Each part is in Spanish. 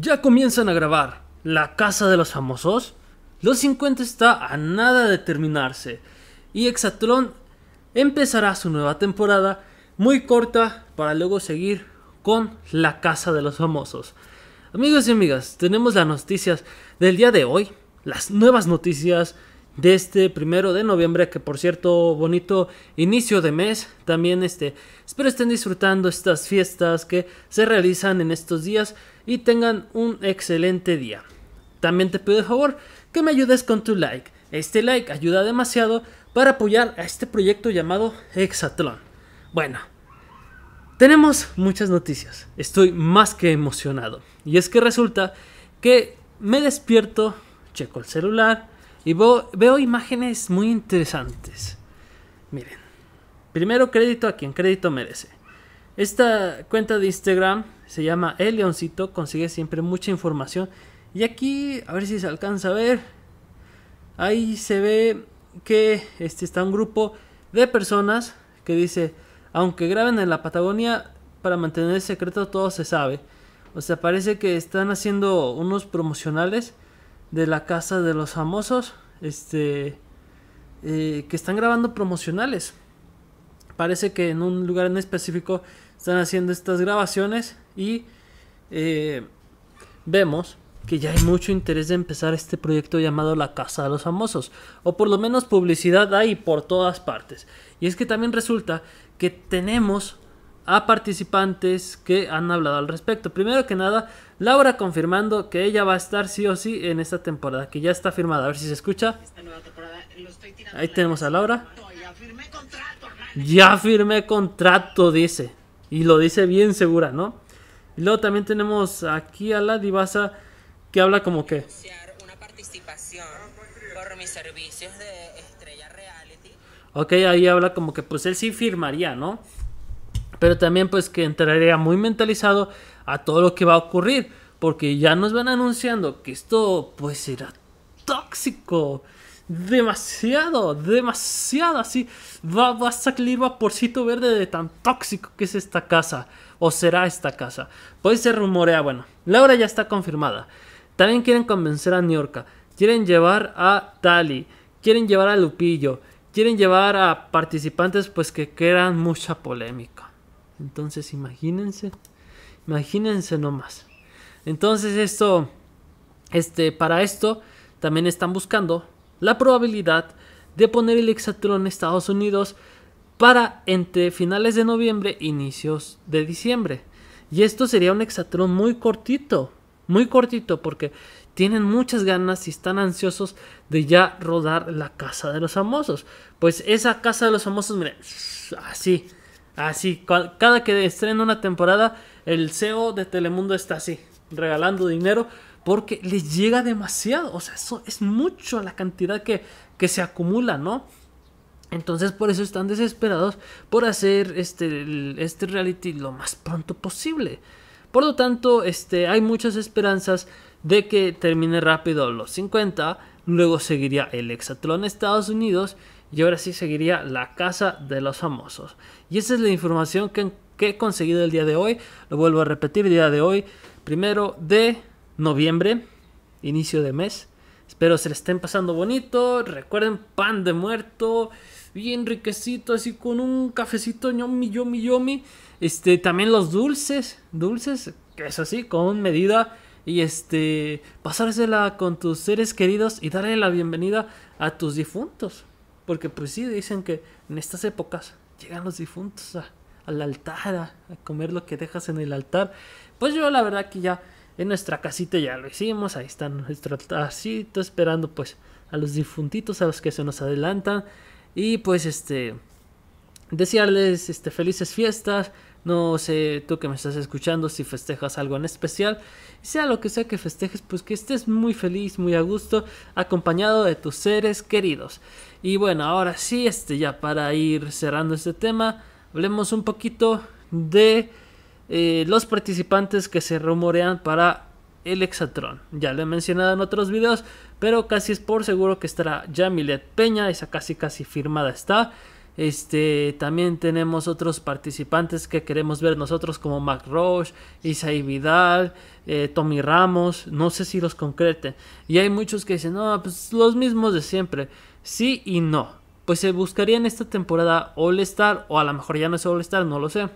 Ya comienzan a grabar La Casa de los Famosos. Los 50 está a nada de terminarse. Y Exatlón empezará su nueva temporada muy corta para luego seguir con La Casa de los Famosos. Amigos y amigas, tenemos las noticias del día de hoy, las nuevas noticias de este primero de noviembre que por cierto bonito inicio de mes también este espero estén disfrutando estas fiestas que se realizan en estos días y tengan un excelente día también te pido de favor que me ayudes con tu like este like ayuda demasiado para apoyar a este proyecto llamado Hexatlón bueno tenemos muchas noticias estoy más que emocionado y es que resulta que me despierto checo el celular y veo, imágenes muy interesantes. Miren. Primero crédito a quien crédito merece. Esta cuenta de Instagram se llama El Leoncito, consigue siempre mucha información. Y aquí, a ver si se alcanza a ver. Ahí se ve que este está un grupo de personas que dice, aunque graben en la Patagonia, para mantener el secreto todo se sabe. O sea, parece que están haciendo unos promocionales de la casa de los famosos, este, eh, que están grabando promocionales. Parece que en un lugar en específico están haciendo estas grabaciones y eh, vemos que ya hay mucho interés de empezar este proyecto llamado La Casa de los Famosos, o por lo menos publicidad hay por todas partes. Y es que también resulta que tenemos a participantes que han hablado al respecto. Primero que nada, Laura confirmando que ella va a estar sí o sí en esta temporada, que ya está firmada. A ver si se escucha. Ahí tenemos a Laura. Ya firmé contrato, dice. Y lo dice bien segura, ¿no? Y luego también tenemos aquí a la divasa que habla como que... Ok, ahí habla como que pues él sí firmaría, ¿no? Pero también pues que entraría muy mentalizado a todo lo que va a ocurrir. Porque ya nos van anunciando que esto pues será tóxico. Demasiado, demasiado así. Va, va a salir vaporcito verde de tan tóxico que es esta casa. O será esta casa. Puede ser rumorea, bueno. Laura ya está confirmada. También quieren convencer a New York. Quieren llevar a Tali. Quieren llevar a Lupillo. Quieren llevar a participantes pues que crean mucha polémica. Entonces imagínense, imagínense nomás. Entonces esto, este, para esto también están buscando la probabilidad de poner el hexatrón en Estados Unidos para entre finales de noviembre e inicios de diciembre. Y esto sería un hexatrón muy cortito, muy cortito porque tienen muchas ganas y están ansiosos de ya rodar la casa de los famosos. Pues esa casa de los famosos, miren, así, Así, ah, cada que estrena una temporada, el CEO de Telemundo está así, regalando dinero, porque les llega demasiado. O sea, eso es mucho la cantidad que, se acumula, ¿no? Entonces por eso están desesperados por hacer este, este reality lo más pronto posible. Por lo tanto, este, hay muchas esperanzas de que termine rápido los 50, luego seguiría el Hexatlón Estados Unidos y ahora sí seguiría la casa de los famosos. Y esa es la información que, he conseguido el día de hoy. Lo vuelvo a repetir, el día de hoy, primero de noviembre, inicio de mes. Espero se le estén pasando bonito. Recuerden, pan de muerto, bien riquecito, así con un cafecito yomi, yomi, yomi. Este, también los dulces, dulces, que es así, con medida. Y este, pasársela con tus seres queridos y darle la bienvenida a tus difuntos. Porque pues sí, dicen que en estas épocas llegan los difuntos a, al altar, a, comer lo que dejas en el altar. Pues yo la verdad que ya en nuestra casita ya lo hicimos, ahí está nuestro altarcito esperando pues a los difuntitos, a los que se nos adelantan. Y pues este, desearles este, felices fiestas, no sé, tú que me estás escuchando, si festejas algo en especial, sea lo que sea que festejes, pues que estés muy feliz, muy a gusto, acompañado de tus seres queridos. Y bueno, ahora sí, este ya para ir cerrando este tema, hablemos un poquito de eh, los participantes que se rumorean para el Hexatron. Ya lo he mencionado en otros videos, pero casi es por seguro que estará Jamilet Peña, esa casi casi firmada está. Este, también tenemos otros participantes que queremos ver nosotros como Mac Roche, Isai Vidal, eh, Tommy Ramos, no sé si los concreten. Y hay muchos que dicen, no, pues los mismos de siempre. Sí y no. Pues se buscaría en esta temporada All Star, o a lo mejor ya no es All Star, no lo sé.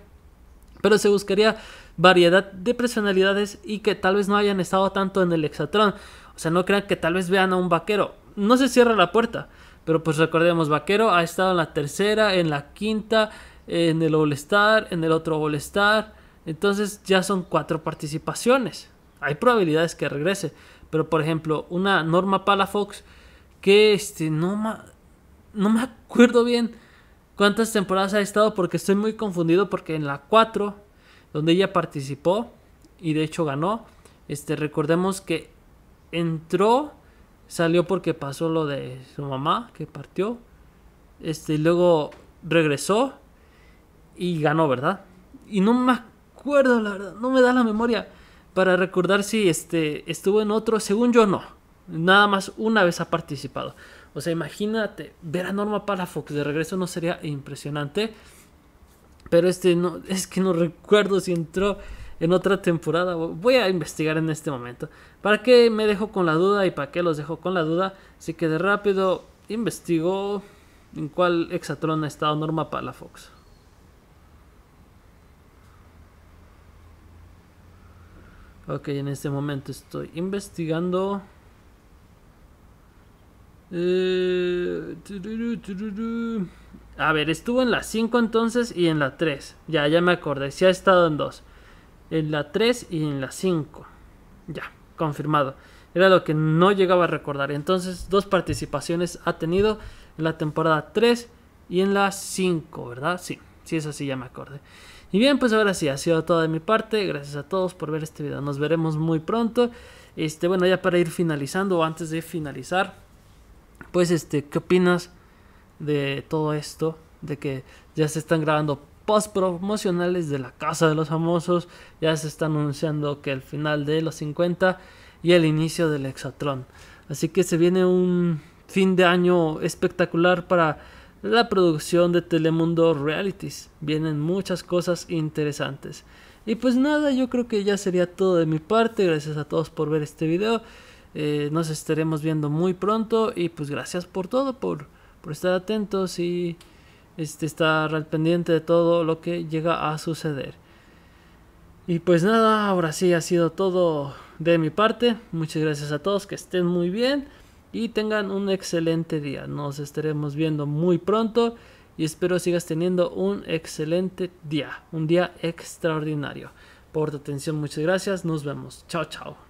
Pero se buscaría variedad de personalidades y que tal vez no hayan estado tanto en el Hexatron. O sea, no crean que tal vez vean a un vaquero. No se cierra la puerta. Pero pues recordemos, Vaquero ha estado en la tercera, en la quinta, en el All-Star, en el otro All-Star. Entonces ya son cuatro participaciones. Hay probabilidades que regrese. Pero por ejemplo, una Norma Palafox que este, no, no me acuerdo bien cuántas temporadas ha estado porque estoy muy confundido porque en la 4, donde ella participó y de hecho ganó, este, recordemos que entró salió porque pasó lo de su mamá que partió. Este, y luego regresó y ganó, ¿verdad? Y no me acuerdo, la verdad, no me da la memoria para recordar si este, estuvo en otro. Según yo, no. Nada más una vez ha participado. O sea, imagínate, ver a Norma Palafox de regreso no sería impresionante. Pero este no, es que no recuerdo si entró en otra temporada. Voy a investigar en este momento. ¿Para qué me dejo con la duda y para qué los dejo con la duda? Así que de rápido investigo en cuál Exatron ha estado Norma Palafox. Ok, en este momento estoy investigando. Eh, a ver, estuvo en la 5 entonces y en la 3. Ya, ya me acordé. Si ha estado en 2 en la 3 y en la 5. Ya, confirmado. Era lo que no llegaba a recordar. Entonces, dos participaciones ha tenido en la temporada 3 y en la 5, ¿verdad? Sí, sí es así, ya me acordé. Y bien, pues ahora sí, ha sido todo de mi parte. Gracias a todos por ver este video. Nos veremos muy pronto. Este, bueno, ya para ir finalizando antes de finalizar, pues este, ¿qué opinas de todo esto? De que ya se están grabando post promocionales de la Casa de los Famosos. Ya se está anunciando que el final de los 50 y el inicio del Exatron Así que se viene un fin de año espectacular para la producción de Telemundo Realities. Vienen muchas cosas interesantes. Y pues nada, yo creo que ya sería todo de mi parte. Gracias a todos por ver este video. Eh, nos estaremos viendo muy pronto. Y pues gracias por todo, por, por estar atentos y... Está estar al pendiente de todo lo que llega a suceder. Y pues nada, ahora sí ha sido todo de mi parte. Muchas gracias a todos, que estén muy bien y tengan un excelente día. Nos estaremos viendo muy pronto y espero sigas teniendo un excelente día, un día extraordinario. Por tu atención, muchas gracias. Nos vemos. Chao, chao.